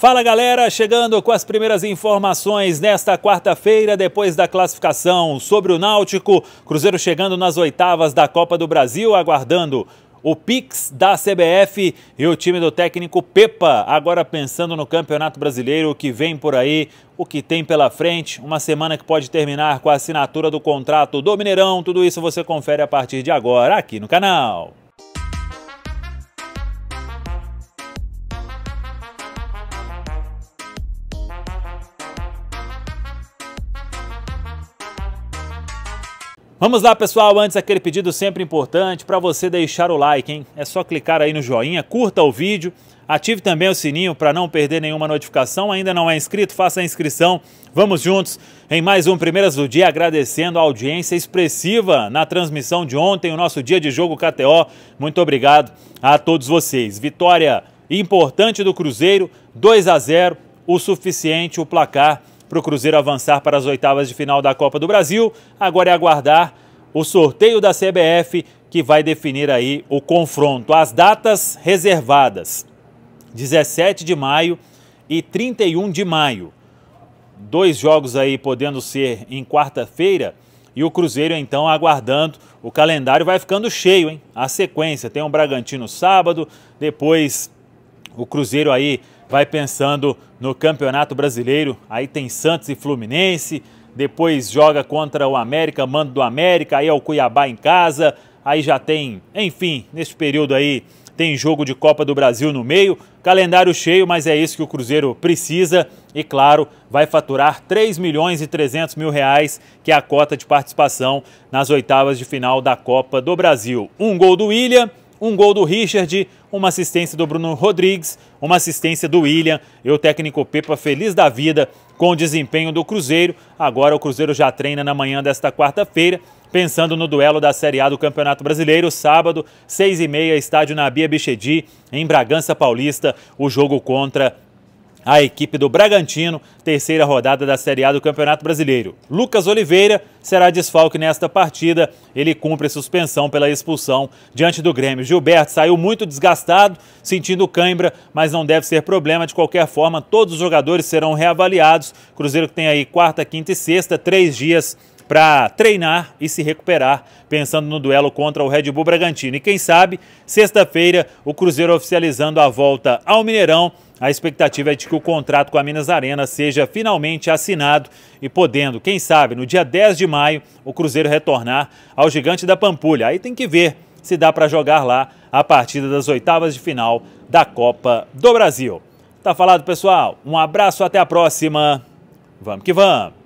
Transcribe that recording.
Fala galera, chegando com as primeiras informações nesta quarta-feira, depois da classificação sobre o Náutico. Cruzeiro chegando nas oitavas da Copa do Brasil, aguardando o Pix da CBF e o time do técnico Pepa, agora pensando no Campeonato Brasileiro que vem por aí, o que tem pela frente, uma semana que pode terminar com a assinatura do contrato do Mineirão. Tudo isso você confere a partir de agora aqui no canal. Vamos lá, pessoal. Antes, aquele pedido sempre importante para você deixar o like, hein? É só clicar aí no joinha, curta o vídeo, ative também o sininho para não perder nenhuma notificação. Ainda não é inscrito? Faça a inscrição. Vamos juntos em mais um Primeiras do Dia, agradecendo a audiência expressiva na transmissão de ontem, o nosso dia de jogo KTO. Muito obrigado a todos vocês. Vitória importante do Cruzeiro, 2 a 0, o suficiente, o placar para o Cruzeiro avançar para as oitavas de final da Copa do Brasil. Agora é aguardar o sorteio da CBF que vai definir aí o confronto. As datas reservadas: 17 de maio e 31 de maio. Dois jogos aí podendo ser em quarta-feira e o Cruzeiro então aguardando. O calendário vai ficando cheio, hein? A sequência tem o um Bragantino sábado, depois o Cruzeiro aí vai pensando no Campeonato Brasileiro. Aí tem Santos e Fluminense, depois joga contra o América, mando do América, aí é o Cuiabá em casa, aí já tem, enfim, nesse período aí tem jogo de Copa do Brasil no meio, calendário cheio, mas é isso que o Cruzeiro precisa e, claro, vai faturar 3 milhões e 300 mil reais, que é a cota de participação nas oitavas de final da Copa do Brasil. Um gol do William, um gol do Richard, uma assistência do Bruno Rodrigues, uma assistência do William e o técnico Pepa feliz da vida com o desempenho do Cruzeiro. Agora o Cruzeiro já treina na manhã desta quarta-feira, pensando no duelo da Série A do Campeonato Brasileiro, sábado, seis e meia, estádio Bia Bichedi, em Bragança Paulista, o jogo contra a equipe do Bragantino, terceira rodada da Série A do Campeonato Brasileiro. Lucas Oliveira será desfalque nesta partida. Ele cumpre suspensão pela expulsão diante do Grêmio. Gilberto saiu muito desgastado, sentindo cãibra, mas não deve ser problema. De qualquer forma, todos os jogadores serão reavaliados. Cruzeiro que tem aí quarta, quinta e sexta, três dias para treinar e se recuperar, pensando no duelo contra o Red Bull Bragantino. E quem sabe, sexta-feira, o Cruzeiro oficializando a volta ao Mineirão. A expectativa é de que o contrato com a Minas Arena seja finalmente assinado e podendo, quem sabe, no dia 10 de maio, o Cruzeiro retornar ao Gigante da Pampulha. Aí tem que ver se dá para jogar lá a partida das oitavas de final da Copa do Brasil. Tá falado, pessoal? Um abraço, até a próxima. Vamos que vamos!